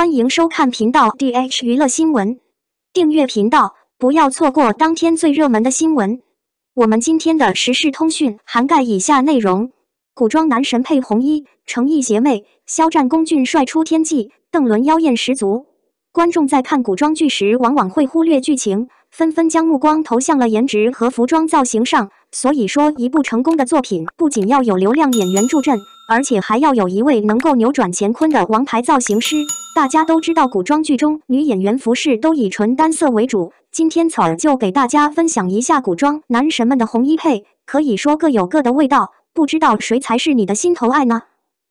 欢迎收看频道 D H 娱乐新闻，订阅频道，不要错过当天最热门的新闻。我们今天的时事通讯涵盖以下内容：古装男神配红衣，诚意邪魅；肖战、龚俊帅出天际，邓伦妖艳十足。观众在看古装剧时，往往会忽略剧情，纷纷将目光投向了颜值和服装造型上。所以说，一部成功的作品，不仅要有流量演员助阵。而且还要有一位能够扭转乾坤的王牌造型师。大家都知道，古装剧中女演员服饰都以纯单色为主。今天，草儿就给大家分享一下古装男神们的红衣配，可以说各有各的味道。不知道谁才是你的心头爱呢？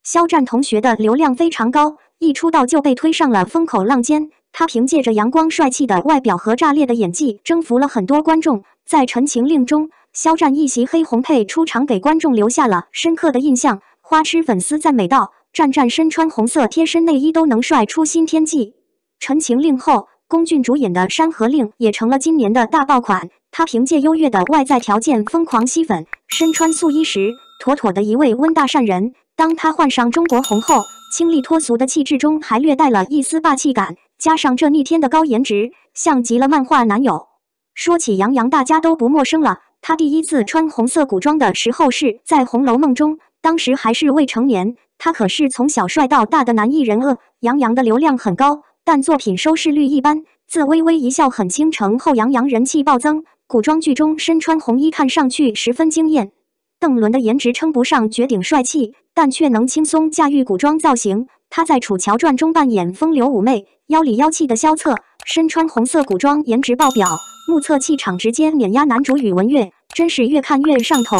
肖战同学的流量非常高，一出道就被推上了风口浪尖。他凭借着阳光帅气的外表和炸裂的演技，征服了很多观众。在《陈情令》中，肖战一袭黑红配出场，给观众留下了深刻的印象。花痴粉丝赞美道：“战战身穿红色贴身内衣都能帅出新天际。”《陈情令》后，龚俊主演的《山河令》也成了今年的大爆款。他凭借优越的外在条件疯狂吸粉，身穿素衣时，妥妥的一位温大善人；当他换上中国红后，清丽脱俗的气质中还略带了一丝霸气感，加上这逆天的高颜值，像极了漫画男友。说起杨洋，大家都不陌生了。他第一次穿红色古装的时候是在《红楼梦》中。当时还是未成年，他可是从小帅到大的男艺人啊！杨洋的流量很高，但作品收视率一般。自《微微一笑很倾城》后，杨洋人气暴增，古装剧中身穿红衣，看上去十分惊艳。邓伦的颜值称不上绝顶帅气，但却能轻松驾驭古装造型。他在《楚乔传》中扮演风流妩媚、妖里妖气的萧策，身穿红色古装，颜值爆表，目测气场直接碾压男主宇文玥，真是越看越上头。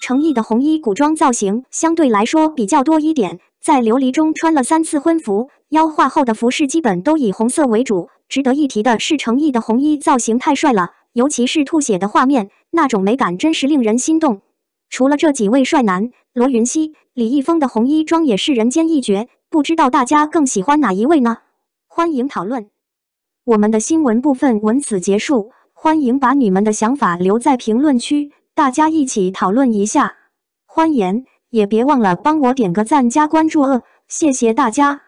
成毅的红衣古装造型相对来说比较多一点，在《琉璃》中穿了三次婚服，妖化后的服饰基本都以红色为主。值得一提的是，成毅的红衣造型太帅了，尤其是吐血的画面，那种美感真是令人心动。除了这几位帅男，罗云熙、李易峰的红衣装也是人间一绝。不知道大家更喜欢哪一位呢？欢迎讨论。我们的新闻部分文此结束，欢迎把你们的想法留在评论区。大家一起讨论一下，欢颜也别忘了帮我点个赞、加关注哦！谢谢大家。